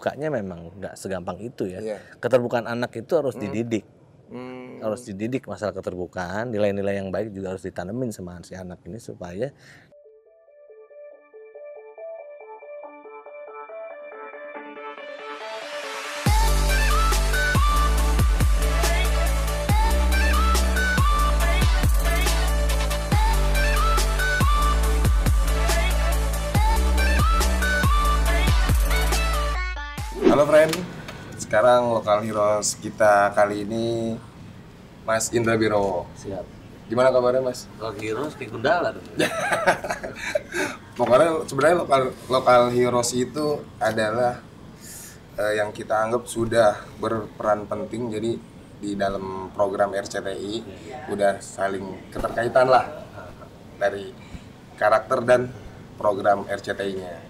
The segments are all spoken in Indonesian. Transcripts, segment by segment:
bukanya memang nggak segampang itu ya. Yeah. Keterbukaan anak itu harus mm. dididik. Mm. Harus dididik masalah keterbukaan, nilai-nilai yang baik juga harus ditanemin sama si anak ini supaya sekarang lokal heroes kita kali ini Mas Indra Biro. Siap. Gimana kabarnya Mas? Lokal heroes kayak gundala tuh. Pokoknya sebenarnya lokal lokal heroes itu adalah eh, yang kita anggap sudah berperan penting jadi di dalam program RCTI ya. udah saling keterkaitan lah dari karakter dan program RCTI-nya.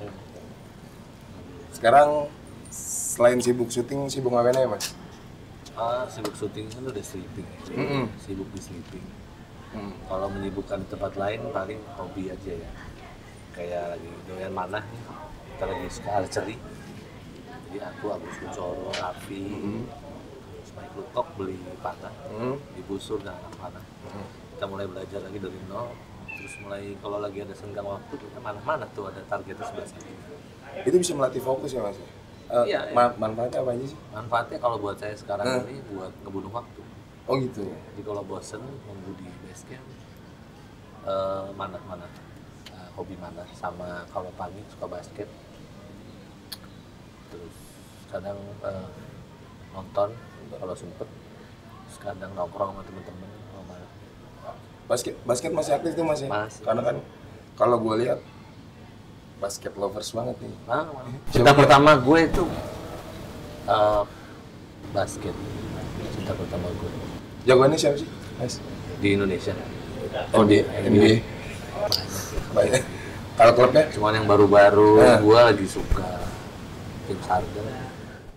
Sekarang selain sibuk syuting sibuk ngapain ya mas ah sibuk syuting kan udah sleeping mm -hmm. sibuk di sleeping mm. kalau menyibukkan tempat lain paling hobi aja ya kayak lagi doyan mana kita lagi suka archery jadi aku abis Kucoro, Raffi, mm -hmm. terus beli panah mm -hmm. dibusur dan anak panah mm -hmm. kita mulai belajar lagi dari nol terus mulai kalau lagi ada senggang waktu kita mana-mana tuh ada targetnya sebelah sini itu bisa melatih fokus ya mas Eh, iya, iya. manfaatnya apa aja sih? Manfaatnya kalau buat saya sekarang ini buat ngebunuh waktu. Oh gitu. Ya. Jadi kalau bosen nunggu di base camp uh, eh, mana mana uh, eh, hobi mana sama kalau pagi suka basket terus kadang uh, nonton kalau sempet terus kadang nongkrong sama temen-temen basket basket masih aktif tuh masih, ya? masih. karena kan kalau gue lihat basket lovers banget nih. Nah, iya. cinta pertama gue itu uh, basket. Cinta pertama gue. Jagoannya siapa sih? Nice. Di Indonesia. Oh di NBA. Banyak. Kalau klubnya? Cuman yang baru-baru nah. gue lagi suka tim Harden. Nah.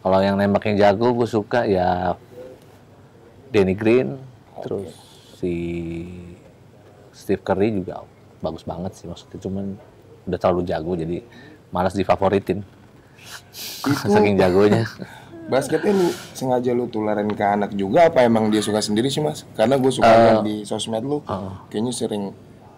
Kalau yang nembak yang jago gue suka ya Danny Green, okay. terus si Steve Curry juga bagus banget sih maksudnya cuman udah terlalu jago jadi malas difavoritin saking jagonya basket lu sengaja lu tularin ke anak juga apa emang dia suka sendiri sih mas karena gue suka uh, di sosmed lu uh, kayaknya sering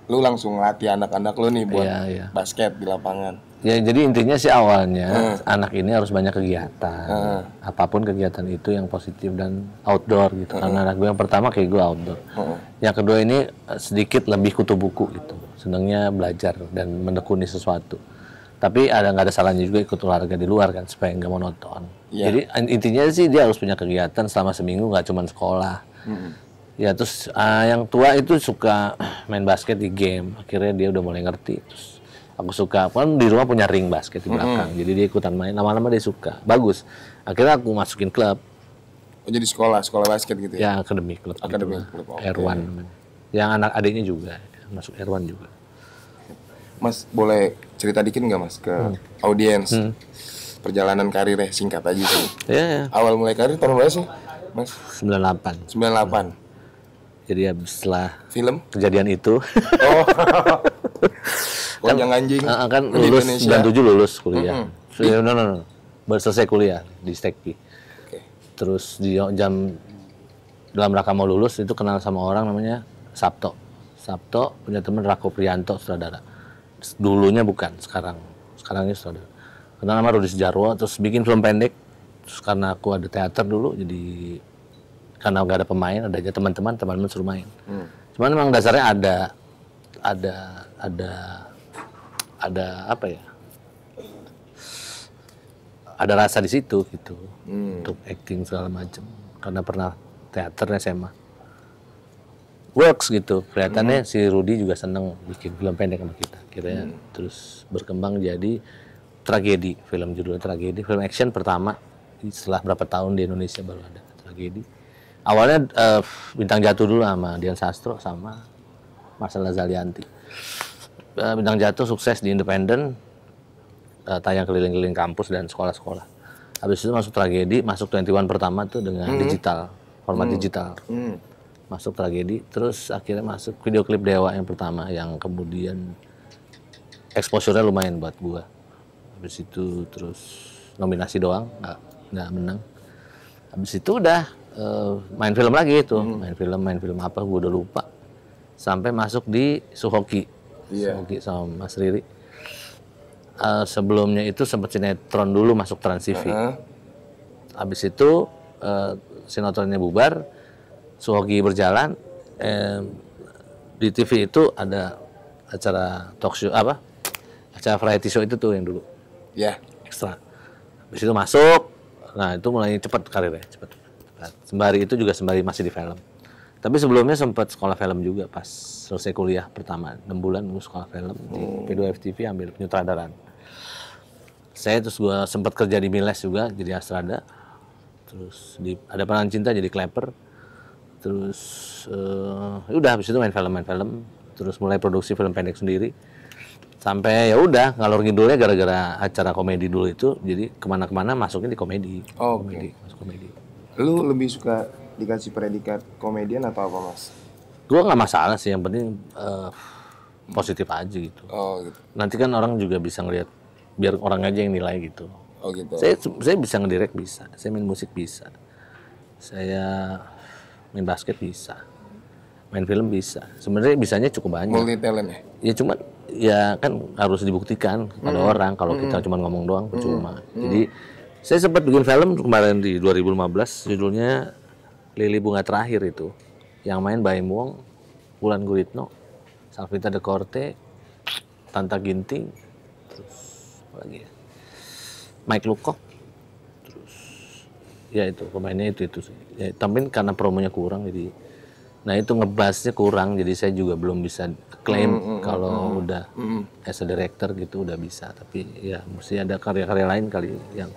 lu langsung latih anak-anak lu nih buat iya, iya. basket di lapangan ya jadi intinya sih awalnya uh. anak ini harus banyak kegiatan uh. apapun kegiatan itu yang positif dan outdoor gitu uh. karena anak gue yang pertama kayak gue outdoor uh. yang kedua ini sedikit lebih kutu buku gitu senangnya belajar dan menekuni sesuatu tapi ada nggak ada salahnya juga ikut olahraga di luar kan supaya nggak monoton yeah. jadi intinya sih dia harus punya kegiatan selama seminggu nggak cuma sekolah mm ya terus uh, yang tua itu suka main basket di game akhirnya dia udah mulai ngerti terus aku suka kan di rumah punya ring basket di belakang mm-hmm. jadi dia ikutan main lama-lama dia suka bagus akhirnya aku masukin klub oh, jadi sekolah sekolah basket gitu ya, ya akademik klub akademik gitu. klub okay. r yang anak adiknya juga masuk R1 juga Mas boleh cerita dikit nggak Mas ke hmm. audiens hmm. perjalanan karirnya singkat aja sih. Yeah, yeah. Awal mulai karir tahun berapa sih Mas? 98. 98. Jadi ya setelah film kejadian itu. Oh. kan, yang anjing. Uh, kan lulus dan tujuh lulus kuliah. Mm -hmm. So, ya, no, no, no. Baru selesai kuliah di Stekpi. Okay. Terus di jam dalam rangka mau lulus itu kenal sama orang namanya Sabto. Sabto punya teman Rako Prianto sutradara dulunya bukan sekarang sekarang ini sudah kenal sama Rudi Sejarwo terus bikin film pendek terus karena aku ada teater dulu jadi karena gak ada pemain ada aja teman-teman teman-teman suruh main hmm. cuman memang dasarnya ada ada ada ada apa ya ada rasa di situ gitu hmm. untuk acting segala macam karena pernah teaternya SMA works gitu kelihatannya hmm. si Rudi juga seneng bikin film pendek sama kita gitu ya. Hmm. Terus berkembang jadi tragedi, film judulnya tragedi, film action pertama setelah berapa tahun di Indonesia baru ada tragedi. Awalnya uh, bintang jatuh dulu sama Dian Sastro sama Marcella Zalianti. Uh, eh, bintang jatuh sukses di Independen, uh, tayang keliling-keliling kampus dan sekolah-sekolah. Habis itu masuk tragedi, masuk 21 pertama tuh dengan hmm. digital, format hmm. digital. Hmm. Masuk tragedi, terus akhirnya masuk video klip Dewa yang pertama yang kemudian exposure-nya lumayan buat gua. Habis itu terus nominasi doang, nggak nggak menang. Habis itu udah uh, main film lagi itu, hmm. main film main film apa gua udah lupa. Sampai masuk di Suhoki, yeah. Suhoki sama Mas Riri. Uh, sebelumnya itu sempat sinetron dulu masuk Trans TV. Uh -huh. Habis itu uh, sinetronnya bubar, Suhoki berjalan. Eh, di TV itu ada acara talk show apa acara variety show itu tuh yang dulu. Ya. Yeah. Ekstra. Habis itu masuk, nah itu mulai cepat karirnya, cepat. Sembari itu juga sembari masih di film. Tapi sebelumnya sempat sekolah film juga pas selesai kuliah pertama 6 bulan gue sekolah film di P2 FTV ambil penyutradaran. Saya terus gue sempat kerja di Miles juga jadi astrada. Terus di ada peran cinta jadi klepper, Terus uh, udah habis itu main film main film. Terus mulai produksi film pendek sendiri sampai ya udah ngalor ngidulnya gara-gara acara komedi dulu itu jadi kemana-kemana masuknya di komedi oh, komedi masuk komedi lu lebih suka dikasih predikat komedian atau apa mas gua nggak masalah sih yang penting uh, positif aja gitu oh gitu nanti kan orang juga bisa ngelihat biar orang aja yang nilai gitu oh gitu saya saya bisa ngedirect bisa saya main musik bisa saya main basket bisa main film bisa sebenarnya bisanya cukup banyak multi talent ya ya cuman ya kan harus dibuktikan kepada hmm. orang kalau hmm. kita cuma ngomong doang hmm. percuma. Hmm. Jadi saya sempat bikin film kemarin di 2015 judulnya Lili Bunga Terakhir itu yang main Baim Wong, Wulan Guritno, Salvita De Corte, Tanta Ginting, terus apa lagi ya? Mike Lukok, terus ya itu pemainnya itu itu Ya, tapi karena promonya kurang jadi Nah itu ngebasnya kurang, jadi saya juga belum bisa klaim mm, mm, kalau mm, mm udah mm, mm. as a director gitu udah bisa. Tapi ya mesti ada karya-karya lain kali yang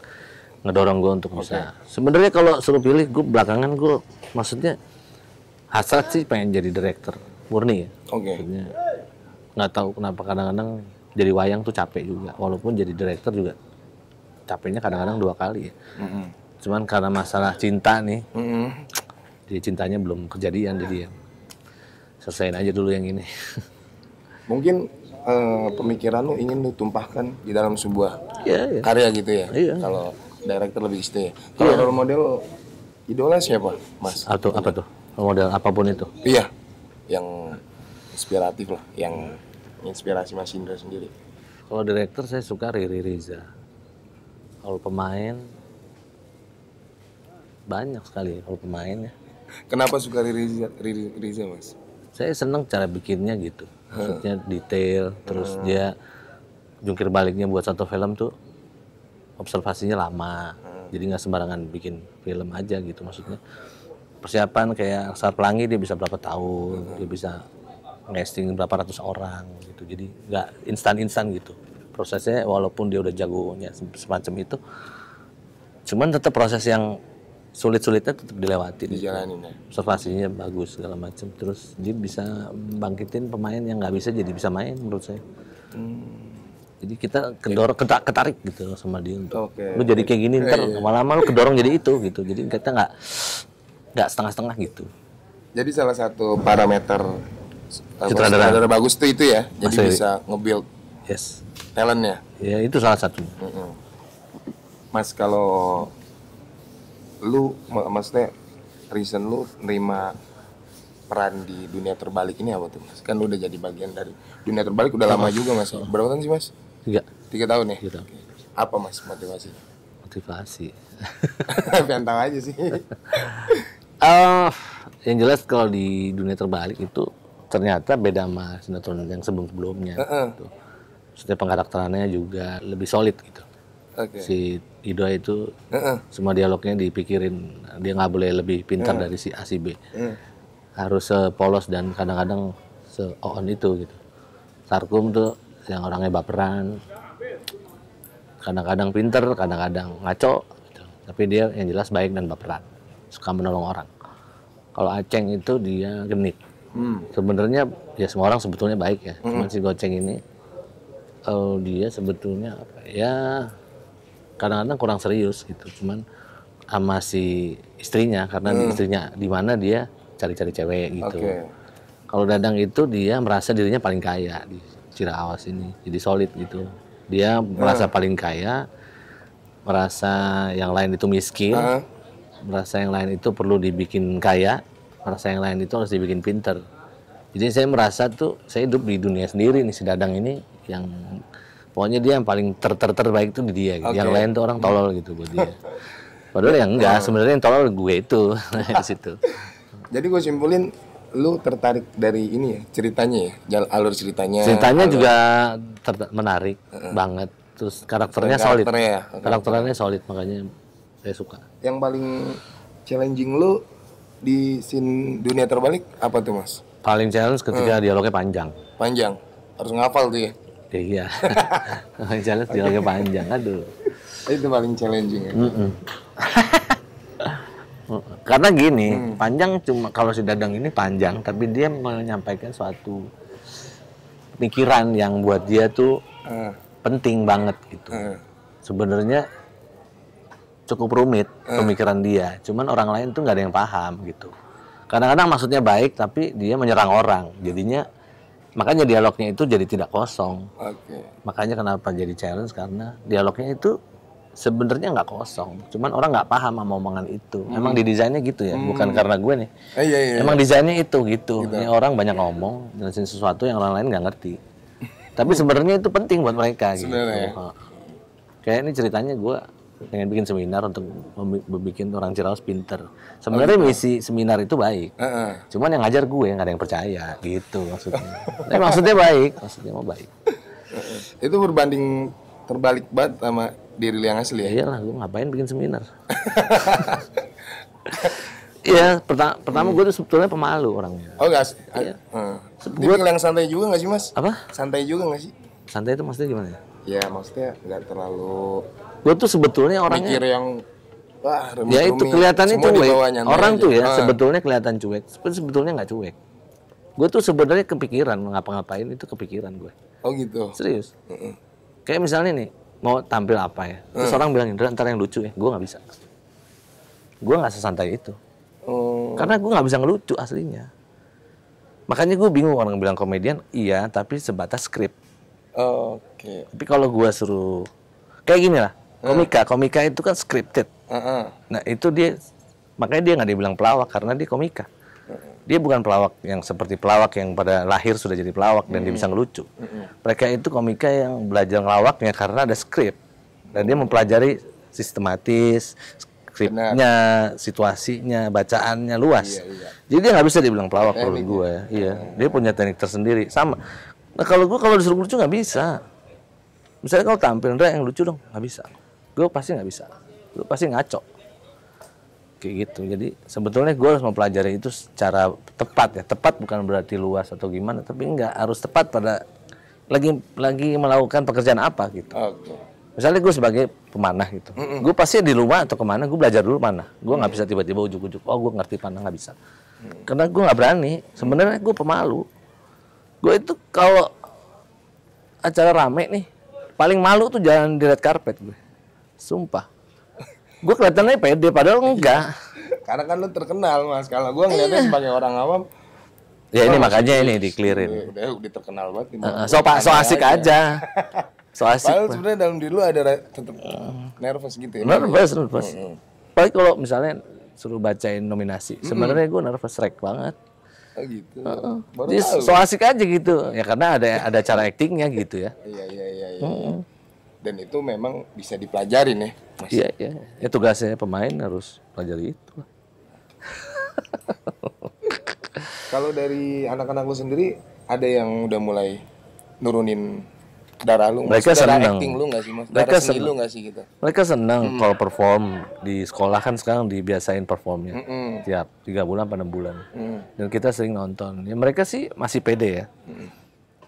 ngedorong gue untuk okay. bisa. Sebenarnya kalau suruh pilih, gue belakangan gue maksudnya hasrat sih pengen jadi director murni ya. Oke. Okay. Nggak tahu kenapa kadang-kadang jadi wayang tuh capek juga, walaupun jadi director juga capeknya kadang-kadang dua kali ya. Mm -hmm. Cuman karena masalah cinta nih. Mm -hmm jadi cintanya belum kejadian jadi ya selesaiin aja dulu yang ini mungkin uh, pemikiran lu ingin lu tumpahkan di dalam sebuah ya, ya. karya gitu ya iya. kalau director lebih istri ya iya. kalau model idola siapa mas atau apa tuh model apapun itu iya yang inspiratif lah yang inspirasi mas Indra sendiri kalau director saya suka Riri Riza kalau pemain banyak sekali kalau pemain ya Kenapa suka Riri Riza, Mas? Saya senang cara bikinnya gitu. Maksudnya detail, terus hmm. dia jungkir baliknya buat satu film tuh observasinya lama. Hmm. Jadi nggak sembarangan bikin film aja gitu maksudnya. Persiapan kayak saat pelangi dia bisa berapa tahun, hmm. dia bisa casting berapa ratus orang gitu. Jadi nggak instan-instan gitu. Prosesnya walaupun dia udah jagonya semacam itu, cuman tetap proses yang sulit-sulitnya tetap dilewati Dijalanin ya. Observasinya bagus segala macam. Terus dia bisa bangkitin pemain yang nggak bisa jadi bisa main menurut saya. Hmm. Jadi kita kedorong ketar, ketarik gitu sama dia untuk okay. lu jadi kayak gini ntar iya, iya. lama-lama lu kedorong jadi itu gitu. Jadi kita nggak nggak setengah-setengah gitu. Jadi salah satu parameter eh, sutradara bagus tuh itu ya. Jadi Mas bisa nge-build yes. talentnya. Ya itu salah satunya. Mm -mm. Mas kalau lu maksudnya reason lu nerima peran di dunia terbalik ini apa tuh mas? Kan lu udah jadi bagian dari dunia terbalik udah lama juga mas. Berapa tahun sih mas? Tiga. Tiga tahun ya. Tiga tahun. Apa mas motivasi? Motivasi. Pengen aja sih. uh, yang jelas kalau di dunia terbalik itu ternyata beda sama sinetron yang sebelum sebelumnya. Uh -uh. Gitu. Setiap pengkarakterannya juga lebih solid gitu okay. si Idoa itu uh -uh. semua dialognya dipikirin dia nggak boleh lebih pintar uh -uh. dari si A si B uh -uh. harus sepolos dan kadang-kadang se on itu gitu Sarkum tuh yang orangnya baperan kadang-kadang pinter kadang-kadang ngaco gitu. tapi dia yang jelas baik dan baperan suka menolong orang kalau Aceng itu dia genit hmm. sebenarnya ya semua orang sebetulnya baik ya cuma hmm. si Goceng ini oh, dia sebetulnya ya kadang-kadang kurang serius gitu cuman sama si istrinya karena hmm. istrinya di mana dia cari-cari cewek gitu okay. kalau Dadang itu dia merasa dirinya paling kaya di Ciraawas ini jadi solid gitu dia hmm. merasa paling kaya merasa yang lain itu miskin hmm. merasa yang lain itu perlu dibikin kaya merasa yang lain itu harus dibikin pinter jadi saya merasa tuh saya hidup di dunia sendiri nih si Dadang ini yang pokoknya dia yang paling ter ter terbaik tuh di dia okay. Gitu. yang lain tuh orang tolol gitu buat dia padahal yang enggak oh. sebenarnya yang tolol gue itu di situ jadi gue simpulin lu tertarik dari ini ya ceritanya ya alur ceritanya ceritanya alur. juga menarik uh -uh. banget terus karakternya, solid ya. karakternya solid makanya saya suka yang paling challenging lu di scene dunia terbalik apa tuh mas paling challenge ketika hmm. dialognya panjang panjang harus ngafal tuh ya Iya. paling challenge dialognya panjang, aduh. Itu paling challenging ya. Mm -mm. Karena gini, hmm. panjang cuma kalau si Dadang ini panjang, tapi dia menyampaikan suatu pikiran yang buat dia tuh hmm. penting banget gitu. Hmm. Sebenarnya cukup rumit hmm. pemikiran dia, cuman orang lain tuh nggak ada yang paham gitu. Kadang-kadang maksudnya baik, tapi dia menyerang orang, jadinya Makanya dialognya itu jadi tidak kosong. Okay. Makanya kenapa jadi challenge karena dialognya itu sebenarnya nggak kosong, cuman orang nggak paham sama omongan itu. Hmm. Emang didesainnya gitu ya, hmm. bukan karena gue nih. Eh, iya, iya. iya. Emang desainnya itu gitu. gitu. Ini orang banyak iya. ngomong, jelasin sesuatu yang orang lain nggak ngerti. Tapi sebenarnya itu penting buat mereka. Gitu. Ya. Kayak ini ceritanya gue pengen bikin seminar untuk membuat orang ciraus pinter. Sebenarnya oh, gitu? misi seminar itu baik. Uh -uh. Cuman yang ngajar gue nggak ada yang percaya gitu maksudnya. Tapi maksudnya baik, maksudnya mau baik. itu berbanding terbalik banget sama diri yang asli ya. Iyalah, gue ngapain bikin seminar? Iya, pertama, pertama hmm. gue tuh sebetulnya pemalu orangnya. Oh, enggak. Iya. Hmm. Gue yang santai juga gak sih, Mas? Apa? Santai juga gak sih? Santai itu maksudnya gimana ya? Ya, maksudnya nggak terlalu gue tuh sebetulnya orang mikir yang wah ya itu kelihatannya cuek nah, orang aja. tuh ya ah. sebetulnya kelihatan cuek sebetulnya nggak cuek gue tuh sebenarnya kepikiran ngapa-ngapain itu kepikiran gue oh gitu serius mm -mm. kayak misalnya nih mau tampil apa ya terus mm. orang bilang Indra ntar yang lucu ya gue nggak bisa gue nggak sesantai itu mm. karena gue nggak bisa ngelucu aslinya makanya gue bingung orang bilang komedian iya tapi sebatas skrip Oke. Okay. Tapi kalau gue suruh kayak gini lah, komika komika itu kan scripted uh nah itu dia makanya dia nggak dibilang pelawak karena dia komika dia bukan pelawak yang seperti pelawak yang pada lahir sudah jadi pelawak dan -hmm. dia bisa ngelucu. -hmm. Mereka itu komika yang belajar ngelawaknya karena ada skrip dan dia mempelajari sistematis skripnya, situasinya, bacaannya luas. Iya, iya. Jadi dia nggak bisa dibilang pelawak kalau eh, gue. Ya. Iya, eh. dia punya teknik tersendiri. Sama. Nah kalau gue kalau disuruh lucu nggak bisa. Misalnya kalau tampil, yang lucu dong, nggak bisa lu pasti nggak bisa lu pasti ngaco kayak gitu jadi sebetulnya gue harus mempelajari itu secara tepat ya tepat bukan berarti luas atau gimana tapi nggak harus tepat pada lagi lagi melakukan pekerjaan apa gitu okay. misalnya gue sebagai pemanah gitu mm -mm. gue pasti di rumah atau kemana gue belajar dulu mana gue nggak mm. bisa tiba-tiba ujuk-ujuk oh gue ngerti panah nggak bisa mm. karena gue nggak berani sebenarnya gue pemalu gue itu kalau acara rame nih paling malu tuh jalan di red carpet gue Sumpah. Gue kelihatannya pede, padahal enggak. Karena kan lu terkenal, Mas. Kalau gue ngeliatnya iya. sebagai orang awam, Ya ini makanya ini diklirin. Udah, udah terkenal banget. Uh, so, pak, so asik aja. aja. so asik. Padahal sebenarnya dalam diri lu ada tetap uh, nervous gitu ya. Nervous, nervous. Paling kalau misalnya suruh bacain nominasi, sebenarnya gue nervous rek banget. Oh gitu. Uh -uh. Jadi so asik aja gitu. Ya karena ada ada cara actingnya gitu ya. Iya iya iya. iya, iya dan itu memang bisa dipelajari nih. Ya, iya, iya. Ya tugasnya pemain harus pelajari itu. Kalau dari anak-anak lu sendiri ada yang udah mulai nurunin darah lu, mereka darah senang. acting lu gak sih mas? Mereka darah seni lu gak sih gitu? Mereka senang hmm. kalau perform di sekolah kan sekarang dibiasain performnya hmm. tiap tiga bulan, enam bulan. Hmm. Dan kita sering nonton. Ya mereka sih masih pede ya. Hmm.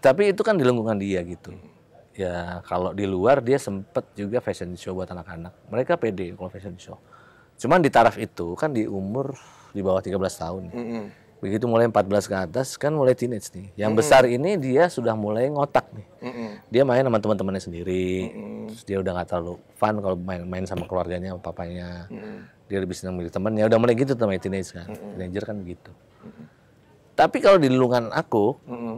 Tapi itu kan di lingkungan dia gitu. Hmm ya kalau di luar dia sempet juga fashion show buat anak-anak. Mereka pede kalau fashion show. Cuman di taraf itu kan di umur di bawah 13 tahun. Mm -hmm. Begitu mulai 14 ke atas kan mulai teenage nih. Yang mm -hmm. besar ini dia sudah mulai ngotak nih. Mm -hmm. Dia main sama teman-temannya sendiri. Mm -hmm. Terus dia udah gak terlalu fun kalau main-main sama keluarganya, sama papanya. Mm -hmm. Dia lebih senang milih temannya. Udah mulai gitu teman teenage kan. Mm -hmm. Teenager kan begitu. Mm -hmm. Tapi kalau di lingkungan aku, mm -hmm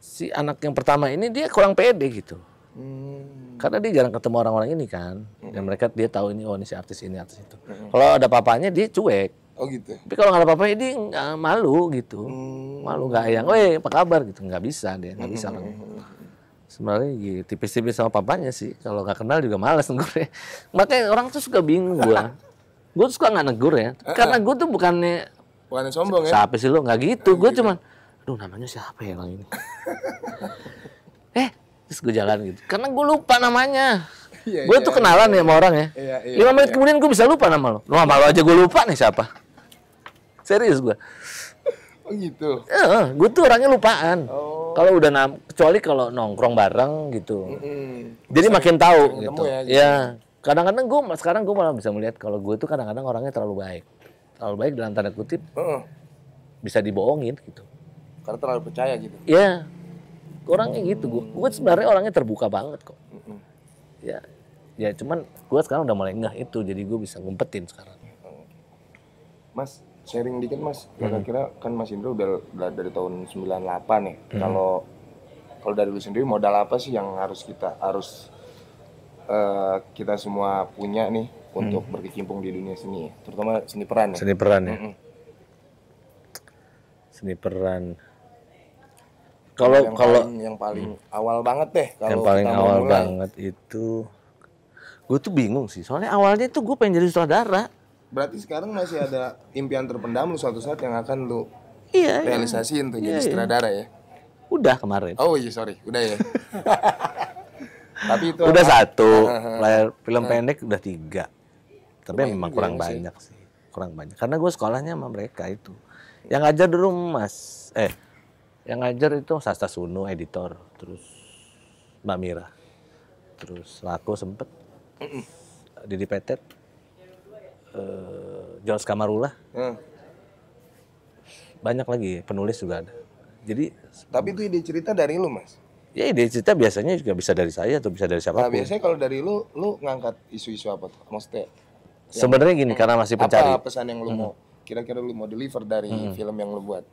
si anak yang pertama ini dia kurang pede gitu. Hmm. Karena dia jarang ketemu orang-orang ini kan. Hmm. Dan mereka dia tahu ini oh ini si artis ini artis itu. Hmm. Kalau ada papanya dia cuek. Oh gitu. Tapi kalau nggak ada papanya dia nggak malu gitu. Hmm. Malu nggak yang, "Weh, apa kabar?" gitu. nggak bisa dia, nggak hmm, bisa. Hmm. hmm, hmm. Sebenarnya gitu, tipis-tipis sama papanya sih. Kalau nggak kenal juga males ya. Makanya orang tuh suka bingung gua. gue tuh suka nggak negur ya. Eh, Karena eh. gue tuh bukannya Bukannya sombong ya? Siapa sih lo Nggak gitu. Gue gitu. cuman, gitu aduh namanya siapa ya bang ini eh terus gue jalan gitu karena gue lupa namanya yeah, gue yeah, tuh kenalan yeah, ya sama orang ya iya, iya, lima menit yeah. kemudian gue bisa lupa nama lo sama lo aja gue lupa nih siapa serius gue oh gitu eh, gue tuh orangnya lupaan oh. kalau udah nam kecuali kalau nongkrong bareng gitu mm -hmm. jadi makin tahu gitu ya, gitu. Iya. kadang-kadang gue sekarang gue malah bisa melihat kalau gue tuh kadang-kadang orangnya terlalu baik terlalu baik dalam tanda kutip uh -uh. bisa dibohongin gitu karena terlalu percaya gitu Iya. ya orangnya gitu gue Gua kan sebenarnya orangnya terbuka banget kok hmm ya ya cuman gue sekarang udah mulai ngah itu jadi gue bisa ngumpetin sekarang mas sharing dikit mas kira-kira kan mas Indra udah, dari tahun 98 ya kalau nih hmm kalau dari lu sendiri modal apa sih yang harus kita harus uh, kita semua punya nih untuk hmm. berkecimpung di dunia seni, terutama seni peran. Ya? Seni peran ya. Mm -mm. Seni peran kalau yang kalau paling, yang paling hmm. awal banget deh kalau yang paling awal mulai. banget itu gue tuh bingung sih soalnya awalnya tuh gue pengen jadi saudara, berarti sekarang masih ada impian terpendam lu suatu saat yang akan lu iya, iya. realisasiin iya. tuh iya, jadi iya. ya udah kemarin oh iya sorry udah ya tapi itu udah apa? satu layar film pendek udah tiga tapi Lumayan memang kurang banyak sih. sih kurang banyak karena gue sekolahnya sama mereka itu yang ngajar dulu mas eh yang ngajar itu Sasta Suno editor, terus Mbak Mira, terus Lako sempet, Didi Petet, uh, eh, George Kamarula, hmm. banyak lagi penulis juga ada. Jadi tapi itu ide cerita dari lu mas? Ya ide cerita biasanya juga bisa dari saya atau bisa dari siapa. Nah biasanya kalau dari lu, lu ngangkat isu-isu apa tuh? Maksudnya? Sebenarnya gini karena masih pencari. Apa pesan yang lu hmm. mau? Kira-kira lu mau deliver dari hmm. film yang lu buat?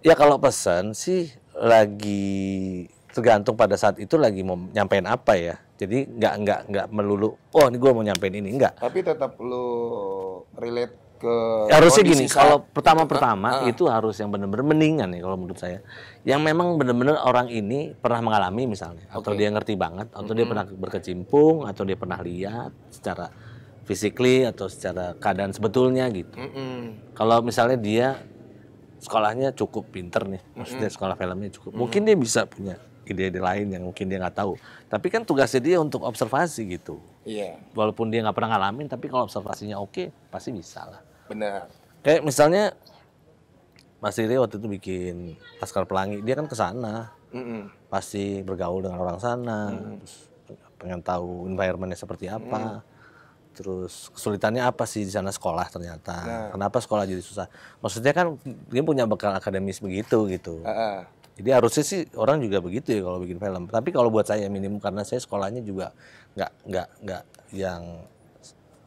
Ya kalau pesan sih lagi tergantung pada saat itu lagi mau nyampein apa ya. Jadi nggak nggak nggak melulu. Oh ini gue mau nyampein ini nggak. Tapi tetap lu relate ke. Harusnya gini. kalau pertama pertama itu, ah. itu harus yang benar-benar mendingan ya kalau menurut saya. Yang memang benar-benar orang ini pernah mengalami misalnya, okay. atau dia ngerti banget, atau mm -hmm. dia pernah berkecimpung, atau dia pernah lihat secara fisikly atau secara keadaan sebetulnya gitu. Mm -hmm. Kalau misalnya dia sekolahnya cukup pinter nih, maksudnya sekolah filmnya cukup. Mungkin dia bisa punya ide-ide lain yang mungkin dia nggak tahu. Tapi kan tugasnya dia untuk observasi gitu. Iya. Walaupun dia nggak pernah ngalamin, tapi kalau observasinya oke, pasti bisa lah. Benar. Kayak misalnya Mas Riri waktu itu bikin Laskar Pelangi, dia kan ke sana. Pasti bergaul dengan orang sana, mm -mm. pengen tahu environmentnya seperti apa. -mm Terus kesulitannya apa sih di sana sekolah ternyata? Nah. Kenapa sekolah jadi susah? Maksudnya kan dia punya bekal akademis begitu gitu. Uh -uh. Jadi harusnya sih orang juga begitu ya kalau bikin film. Tapi kalau buat saya minimum karena saya sekolahnya juga nggak nggak nggak yang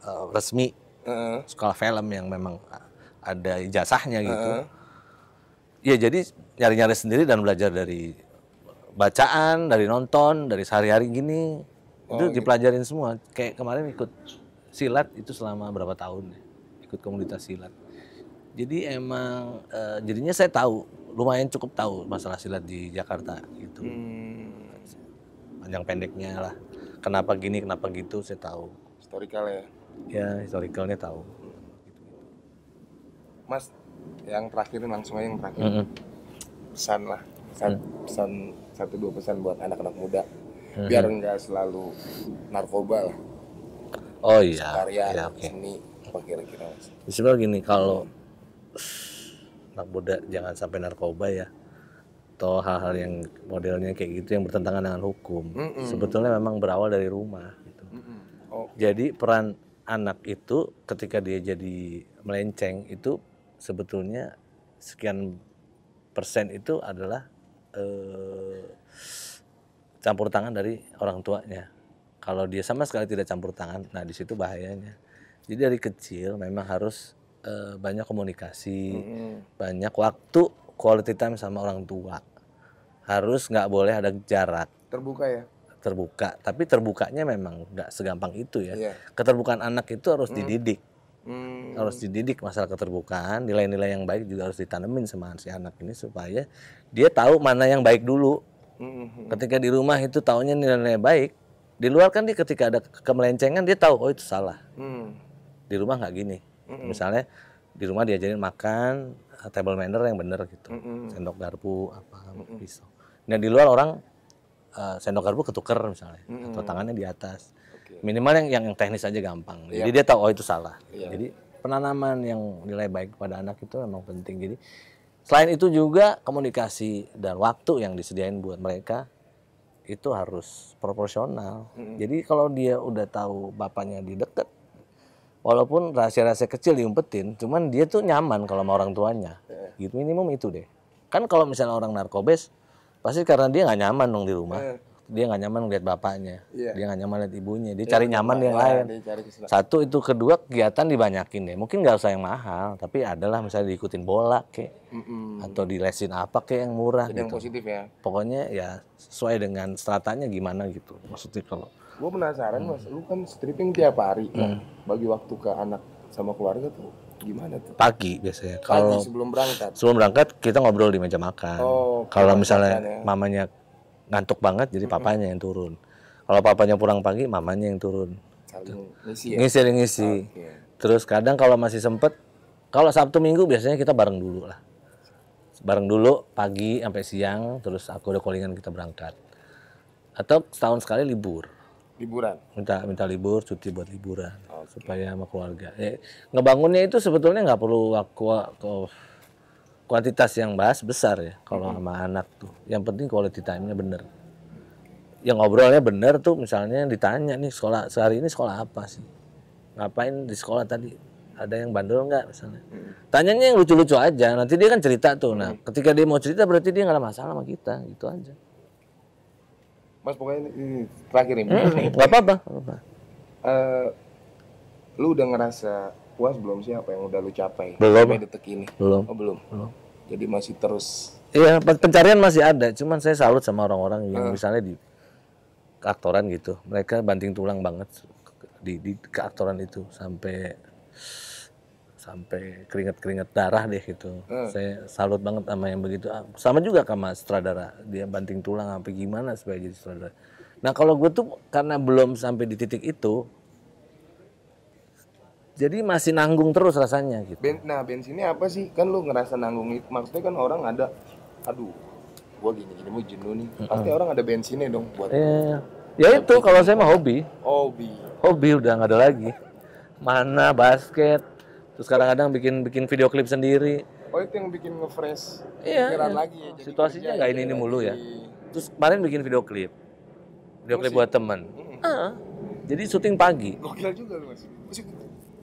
uh, resmi uh-uh. sekolah film yang memang ada ijazahnya gitu. Uh-uh. Ya jadi nyari-nyari sendiri dan belajar dari bacaan, dari nonton, dari sehari-hari gini oh, itu gitu. dipelajarin semua. Kayak kemarin ikut silat itu selama berapa tahun ya ikut komunitas silat. Jadi emang e, jadinya saya tahu lumayan cukup tahu masalah silat di Jakarta gitu. Hmm. Panjang pendeknya lah. Kenapa gini, kenapa gitu saya tahu. Historical ya. Ya, historicalnya tahu. Hmm. Mas, yang terakhir ini langsung aja yang terakhir. Mm -hmm. Pesan lah. Pesan, mm. pesan satu dua pesan buat anak-anak muda. Mm -hmm. Biar nggak selalu narkoba lah oh iya karya iya, okay. seni apa kira-kira mas sebenarnya gini kalau anak muda jangan sampai narkoba ya atau hal-hal yang modelnya kayak gitu yang bertentangan dengan hukum mm -mm. sebetulnya memang berawal dari rumah gitu. mm -mm. Oh. jadi peran anak itu ketika dia jadi melenceng itu sebetulnya sekian persen itu adalah eh, campur tangan dari orang tuanya kalau dia sama sekali tidak campur tangan, nah di situ bahayanya. Jadi dari kecil memang harus e, banyak komunikasi, -hmm. banyak waktu quality time sama orang tua. Harus nggak boleh ada jarak. Terbuka ya? Terbuka, tapi terbukanya memang nggak segampang itu ya. Yeah. Keterbukaan anak itu harus mm. dididik. Hmm. harus dididik masalah keterbukaan nilai-nilai yang baik juga harus ditanemin sama si anak ini supaya dia tahu mana yang baik dulu hmm. ketika di rumah itu taunya nilai-nilai baik di luar kan dia ketika ada kemelencengan dia tahu oh itu salah hmm. di rumah nggak gini -mm. misalnya di rumah diajarin makan eh, table manner yang bener gitu -mm. sendok garpu apa -mm. pisau nah di luar orang uh, sendok garpu ketuker misalnya -mm. atau tangannya di atas okay. minimal yang, yang teknis aja gampang yeah. jadi iya. dia tahu oh itu salah yeah. jadi penanaman yang nilai baik pada anak itu memang penting jadi selain itu juga komunikasi dan waktu yang disediain buat mereka itu harus proporsional. Hmm. Jadi kalau dia udah tahu bapaknya di deket, walaupun rahasia-rahasia kecil diumpetin, cuman dia tuh nyaman kalau sama orang tuanya. Yeah. Gitu minimum itu deh. Kan kalau misalnya orang narkobes, pasti karena dia nggak nyaman dong di rumah. Yeah dia nggak nyaman lihat bapaknya, yeah. dia nggak nyaman lihat ibunya, dia, yeah, cari nyaman yang lain. Satu itu kedua kegiatan dibanyakin deh, mungkin nggak usah yang mahal, tapi adalah misalnya diikutin bola kayak mm -mm. atau dilesin apa kayak yang murah gitu. Yang positif ya. Pokoknya ya sesuai dengan stratanya gimana gitu, maksudnya kalau. Gue penasaran hmm. mas, lu kan stripping tiap hari, kan? hmm. kan? bagi waktu ke anak sama keluarga tuh gimana tuh? Pagi biasanya. Kalau sebelum berangkat. Sebelum berangkat kita ngobrol di meja makan. Oh, kalau misalnya ya. mamanya ngantuk banget jadi papanya yang turun. Kalau papanya pulang pagi, mamanya yang turun. Ngisi ya? Ngisi, Okay. Terus kadang kalau masih sempet, kalau Sabtu Minggu biasanya kita bareng dulu lah. Bareng dulu pagi sampai siang, terus aku udah callingan kita berangkat. Atau setahun sekali libur. Liburan? Minta minta libur, cuti buat liburan. Okay. Supaya sama keluarga. eh, ngebangunnya itu sebetulnya nggak perlu waktu aku kuantitas yang bahas besar ya kalau hmm. sama anak tuh. Yang penting quality time-nya bener. Yang ngobrolnya bener tuh misalnya ditanya nih sekolah sehari ini sekolah apa sih? Ngapain di sekolah tadi? Ada yang bandel nggak misalnya? Hmm. Tanyanya yang lucu-lucu aja. Nanti dia kan cerita tuh. Hmm. Nah, ketika dia mau cerita berarti dia nggak ada masalah sama kita, gitu aja. Mas pokoknya ini, ini terakhir Mm Hmm, gak apa-apa. Uh, lu udah ngerasa puas belum sih apa yang udah lu capai belum sampai detik ini belum oh, belum belum jadi masih terus iya pencarian masih ada cuman saya salut sama orang-orang yang hmm. misalnya di keaktoran gitu mereka banting tulang banget di, di keaktoran itu sampai sampai keringet-keringet darah deh gitu. Hmm. Saya salut banget sama yang begitu. Ah, sama juga sama sutradara, dia banting tulang sampai gimana supaya jadi sutradara. Nah kalau gue tuh karena belum sampai di titik itu, jadi masih nanggung terus rasanya gitu. Ben, nah bensinnya apa sih? Kan lu ngerasa nanggung itu maksudnya kan orang ada, aduh, gua gini gini mau jenuh nih. Mm-hmm. Pasti orang ada bensinnya dong buat. Eh, ya itu kalau saya mah hobi. Hobi. Hobi udah nggak ada lagi. Mana basket, terus kadang-kadang bikin bikin video klip sendiri. Oh itu yang bikin ngefresh iya, Yeah. lagi ya. Jadi Situasinya nggak ini ini mulu ya. Terus kemarin bikin video klip, video klip buat temen. Mm -hmm. ah, jadi syuting pagi. Gokil juga lu masih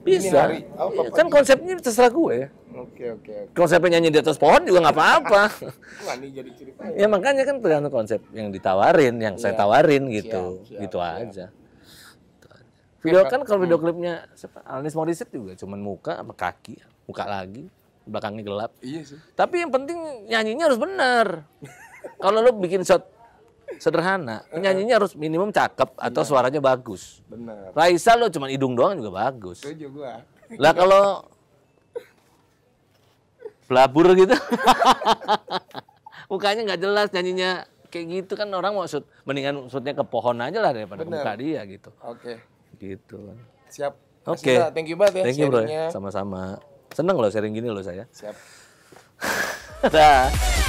bisa hari, apa, iya, kan konsepnya terserah gue ya Oke oke. oke. Konsepnya nyanyi di atas pohon juga nggak apa-apa. jadi cerita. Ya makanya kan tergantung konsep yang ditawarin, yang ya. saya iya. tawarin gitu, siap, siap, gitu siap. aja. Gitu video kan kalau video hmm. klipnya siapa? Alanis Morissette juga cuman muka sama kaki, muka lagi, belakangnya gelap. Iya sih. Tapi yang penting nyanyinya harus benar. kalau lo bikin shot sederhana. Penyanyinya harus minimum cakep atau suaranya bagus. Benar. Raisa lo cuma hidung doang juga bagus. Setuju gua. Lah kalau pelabur gitu. Mukanya nggak jelas nyanyinya kayak gitu kan orang mau shoot mendingan maksudnya ke pohon aja lah daripada Bener. muka dia gitu. Oke. Okay. Gitu. Siap. Oke. Okay. Thank you banget ya Thank you bro. Sama-sama. Seneng loh sharing gini loh saya. Siap. Dah.